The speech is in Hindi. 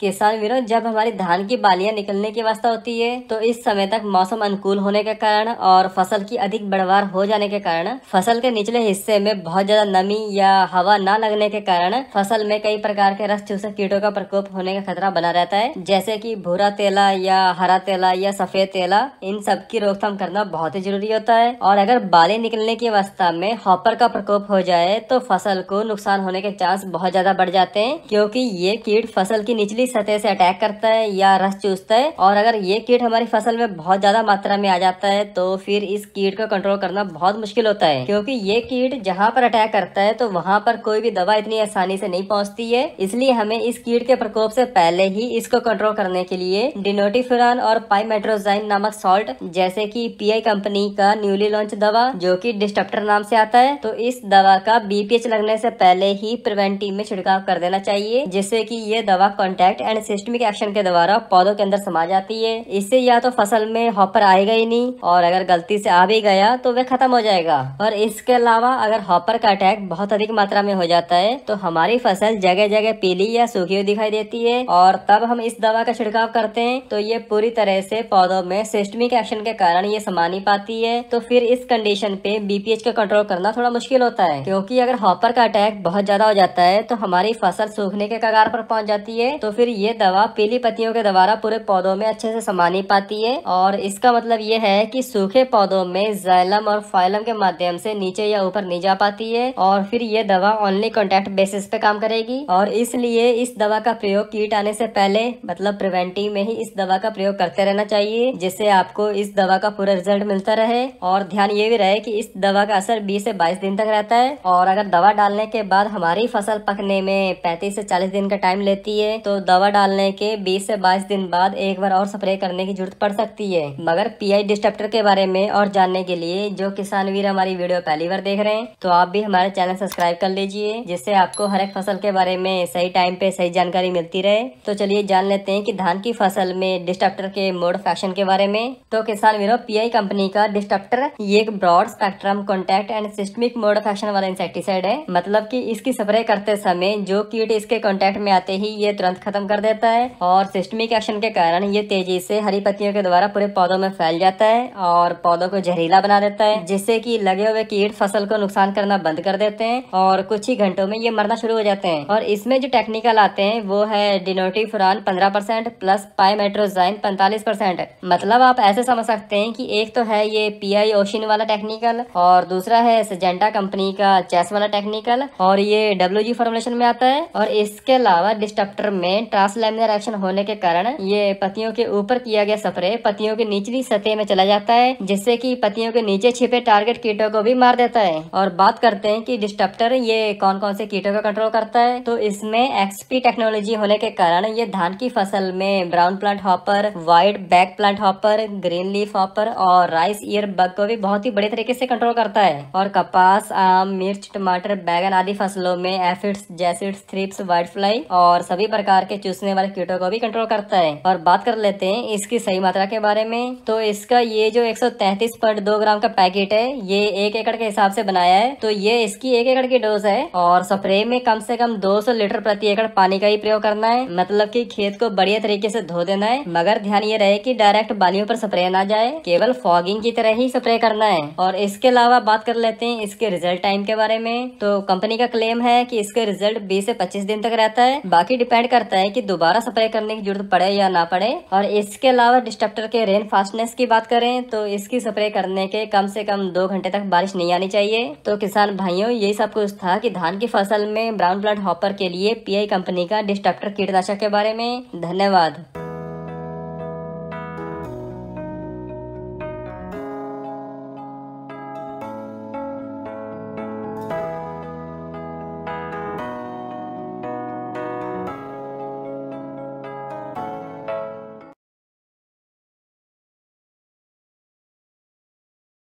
किसान वीरों जब हमारी धान की बालियां निकलने की अवस्था होती है तो इस समय तक मौसम अनुकूल होने के कारण और फसल की अधिक बढ़वार हो जाने के कारण फसल के निचले हिस्से में बहुत ज्यादा नमी या हवा न लगने के कारण फसल में कई प्रकार के रस चूसक कीटों का प्रकोप होने का खतरा बना रहता है जैसे की भूरा तेला या हरा तेला या सफेद तेला इन सब की रोकथाम करना बहुत ही जरूरी होता है और अगर बाले निकलने की अवस्था में हॉपर का प्रकोप हो जाए तो फसल को नुकसान होने के चांस बहुत ज्यादा बढ़ जाते हैं क्योंकि ये कीट फसल की निचली सतह से अटैक करता है या रस चूसता है और अगर ये कीट हमारी फसल में बहुत ज्यादा मात्रा में आ जाता है तो फिर इस कीट को कंट्रोल करना बहुत मुश्किल होता है क्योंकि ये कीट जहाँ पर अटैक करता है तो वहाँ पर कोई भी दवा इतनी आसानी से नहीं पहुँचती है इसलिए हमें इस कीट के प्रकोप से पहले ही इसको कंट्रोल करने के लिए डिनोटिफुरान और पाइमेट्रोजाइन नामक सॉल्ट जैसे की पी कंपनी का न्यूली लॉन्च दवा जो की डिस्टप्टर नाम से आता है तो इस दवा का बीपीएच लगने से पहले ही प्रिवेंटिव में छिड़काव कर देना चाहिए जिससे की ये दवा कॉन्टैक्ट डाइट एंड सिस्टमिक एक्शन के द्वारा पौधों के अंदर समा जाती है इससे या तो फसल में हॉपर आएगा ही नहीं और अगर गलती से आ भी गया तो वह खत्म हो जाएगा और इसके अलावा अगर हॉपर का अटैक बहुत अधिक मात्रा में हो जाता है तो हमारी फसल जगह जगह पीली या सूखी हुई दिखाई देती है और तब हम इस दवा का छिड़काव करते हैं तो ये पूरी तरह से पौधों में सिस्टमिक एक्शन के कारण ये समा नहीं पाती है तो फिर इस कंडीशन पे बीपीएच का कंट्रोल करना थोड़ा मुश्किल होता है क्योंकि अगर हॉपर का अटैक बहुत ज्यादा हो जाता है तो हमारी फसल सूखने के कगार पर पहुंच जाती है तो फिर फिर ये दवा पीली पत्तियों के द्वारा पूरे पौधों में अच्छे से समा नहीं पाती है और इसका मतलब ये है कि सूखे पौधों में जैलम और फाइलम के माध्यम से नीचे या ऊपर नहीं जा पाती है और फिर ये दवा ओनली कॉन्टेक्ट बेसिस पे काम करेगी और इसलिए इस दवा का प्रयोग कीट आने से पहले मतलब प्रिवेंटिव में ही इस दवा का प्रयोग करते रहना चाहिए जिससे आपको इस दवा का पूरा रिजल्ट मिलता रहे और ध्यान ये भी रहे की इस दवा का असर बीस से बाईस दिन तक रहता है और अगर दवा डालने के बाद हमारी फसल पकने में पैंतीस से चालीस दिन का टाइम लेती है तो दवा दवा डालने के 20 से 22 दिन बाद एक बार और स्प्रे करने की जरूरत पड़ सकती है मगर पीआई डिस्ट्रप्टर के बारे में और जानने के लिए जो किसान वीर हमारी वीडियो पहली बार देख रहे हैं तो आप भी हमारे चैनल सब्सक्राइब कर लीजिए जिससे आपको हर एक फसल के बारे में सही टाइम पे सही जानकारी मिलती रहे तो चलिए जान लेते हैं की धान की फसल में डिस्ट्रप्टर के मोड ऑफ एक्शन के बारे में तो किसान वीरो आई कंपनी का डिस्ट्रप्टर ये एक broad spectrum contact and systemic mode of action वाला इंसेक्टिसाइड है मतलब की इसकी स्प्रे करते समय जो कीट इसके कॉन्टेक्ट में आते ही ये तुरंत खत्म खत्म कर देता है और सिस्टमिक एक्शन के कारण ये तेजी से हरी पत्तियों के द्वारा पूरे पौधों में फैल जाता है और पौधों को जहरीला बना देता है जिससे कि लगे हुए कीट फसल को नुकसान करना बंद कर देते हैं और कुछ ही घंटों में ये मरना शुरू हो जाते हैं और इसमें जो टेक्निकल आते हैं वो है फुरान पंद्रह प्लस पाइमेट्रोजाइन पैंतालीस परसेंट मतलब आप ऐसे समझ सकते हैं की एक तो है ये पी आई ओशिन वाला टेक्निकल और दूसरा है सजेंटा कंपनी का चेस वाला टेक्निकल और ये डब्ल्यू जी फॉर्मुलेशन में आता है और इसके अलावा डिस्टप्टर में ट्रांसलैमिनर एक्शन होने के कारण ये पतियों के ऊपर किया गया स्प्रे पतियों के निचली सतह में चला जाता है जिससे कि पतियों के नीचे छिपे टारगेट कीटों को भी मार देता है और बात करते हैं कि डिस्टप्टर ये कौन कौन से कीटों का कंट्रोल करता है तो इसमें एक्सपी टेक्नोलॉजी होने के कारण ये धान की फसल में brown plant hopper white back plant hopper green leaf hopper और राइस ईयर बग को भी बहुत ही बड़े तरीके से कंट्रोल करता है और कपास आम मिर्च टमाटर बैगन आदि फसलों में aphids jassids thrips whitefly और सभी प्रकार के चूसने वाले कीटो को भी कंट्रोल करता है और बात कर लेते हैं इसकी सही मात्रा के बारे में तो इसका ये जो एक ग्राम का पैकेट है ये एक एकड़ के हिसाब से बनाया है तो ये इसकी एक एकड़ की डोज है और स्प्रे में कम से कम 200 लीटर प्रति एकड़ पानी का ही प्रयोग करना है मतलब की खेत को बढ़िया तरीके से धो देना है मगर ध्यान ये रहे की डायरेक्ट बालियों पर स्प्रे ना जाए केवल फॉगिंग की तरह ही स्प्रे करना है और इसके अलावा बात कर लेते हैं इसके रिजल्ट टाइम के बारे में तो कंपनी का क्लेम है कि इसका रिजल्ट 20 से 25 दिन तक रहता है बाकी डिपेंड करता है यानी कि दोबारा स्प्रे करने की जरूरत पड़े या ना पड़े और इसके अलावा डिस्ट्रक्टर के रेन फास्टनेस की बात करें तो इसकी स्प्रे करने के कम से कम दो घंटे तक बारिश नहीं आनी चाहिए तो किसान भाइयों यही सब कुछ था कि धान की फसल में ब्राउन ब्लड हॉपर के लिए पीआई कंपनी का डिस्ट्रक्टर कीटनाशक के बारे में धन्यवाद